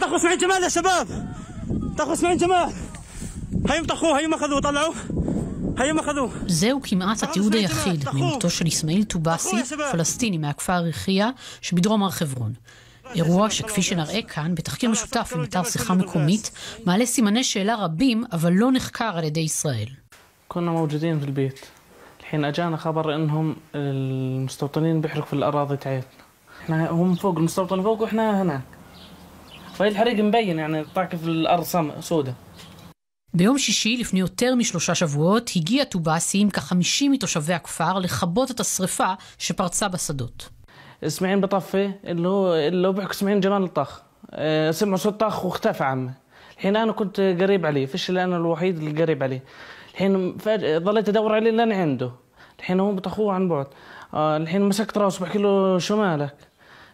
طخوا اسماعيل جمال يا شباب طخوا اسماعيل جمال هيم طخوه هيم اخذوه طلعوه היום אחדו. זהו כמעט התיעוד היחיד ממותו של אסמאעיל טובאסי, פלסטיני מהכפר ריחיה שבדרום הר חברון. אירוע שכפי שנראה כאן, בתחקיר משותף עם אתר שיחה מקומית, מעלה סימני שאלה רבים, אבל לא נחקר על ידי ישראל. כולנו מוג'דים בבית. الحين اجانا خبر انهم المستوطنين بيحرقوا في الاراضي تاعتنا. احنا هم فوق المستوطن فوق واحنا هناك. الحريق מبين يعني طاك في الارض سودة ביום שישי, לפני יותר משלושה שבועות, הגיע טובאסי עם כ-50 מתושבי הכפר לכבות את השרפה שפרצה בשדות. اسمعين بطفي اللي هو اللي هو بيحكوا سمعين جمال الطخ أه سمعوا صوت طخ واختفى عمه الحين انا كنت قريب عليه فيش اللي انا الوحيد اللي قريب عليه الحين فجاه ظليت ادور عليه لين عنده الحين هو بطخوه عن بعد أه الحين مسكت راسه بحكي له شو مالك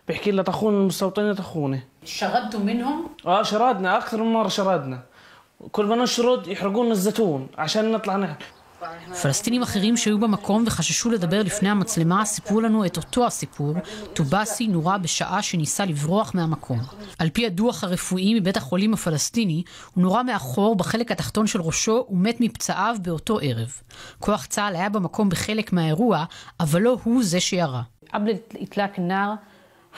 بحكي لها تخون المستوطنين تخوني شردتوا منهم؟ اه شردنا اكثر من مره شردنا كل ما نشرد يحرقون الزيتون عشان نطلع نحن פלסטינים אחרים שהיו במקום וחששו לדבר לפני המצלמה סיפרו לנו את אותו הסיפור, טובאסי נורה בשעה שניסה לברוח מהמקום. על פי הדוח הרפואי מבית החולים הפלסטיני, הוא נורה מאחור בחלק התחתון של ראשו ומת מפצעיו באותו ערב. כוח צה"ל היה במקום בחלק מהאירוע, אבל לא הוא זה שירה.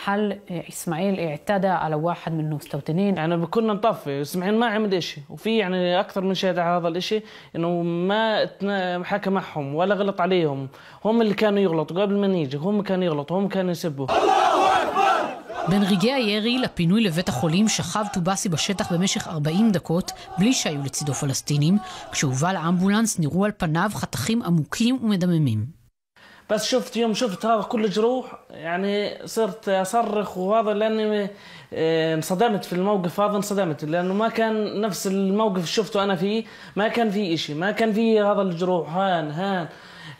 هل اسماعيل اعتدى على واحد من المستوطنين؟ يعني كنا نطفي اسماعيل ما عمل شيء، وفي يعني اكثر من شاهد على هذا الشيء انه ما حكى معهم ولا غلط عليهم هم اللي كانوا يغلطوا قبل ما نيجي هم كانوا يغلطوا هم كانوا يسبوا الله בין רגעי הירי לפינוי לבית החולים שכב טובאסי בשטח במשך 40 דקות בלי שהיו לצידו פלסטינים, כשהובא לאמבולנס נראו על פניו חתכים עמוקים ומדממים. بس شفت يوم شفت هذا كل جروح يعني صرت اصرخ وهذا لاني آه، انصدمت في الموقف هذا انصدمت لانه ما كان نفس الموقف شفته انا فيه ما كان فيه شيء ما كان فيه هذا الجروح هان هان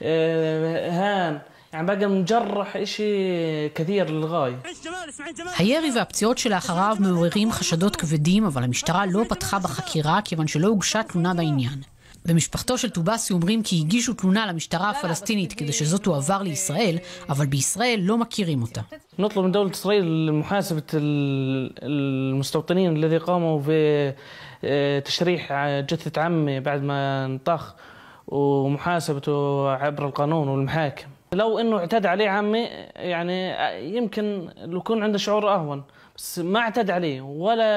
آه، هان يعني بقى مجرح شيء كثير للغايه הירי והפציעות שלאחריו מעוררים חשדות כבדים, אבל המשטרה לא פתחה בחקירה כיוון שלא הוגשה תלונה בעניין. במשפחתו של טובאסי אומרים כי הגישו תלונה למשטרה הפלסטינית כדי שזאת תועבר לישראל, אבל בישראל לא מכירים אותה. نطلب من دولة إسرائيل محاسبة المستوطنين الذي قاموا جثة عمي بعد ما انطخ ومحاسبته عبر القانون والمحاكم لو انه اعتدى عليه عمي يعني يمكن يكون عنده شعور اهون بس ما اعتدى عليه ولا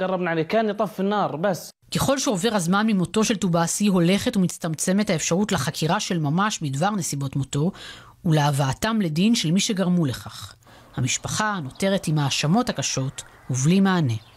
قربنا عليه كان يطفي النار بس ככל שעובר הזמן ממותו של טובאסי, הולכת ומצטמצמת האפשרות לחקירה של ממש בדבר נסיבות מותו, ולהבאתם לדין של מי שגרמו לכך. המשפחה נותרת עם האשמות הקשות ובלי מענה.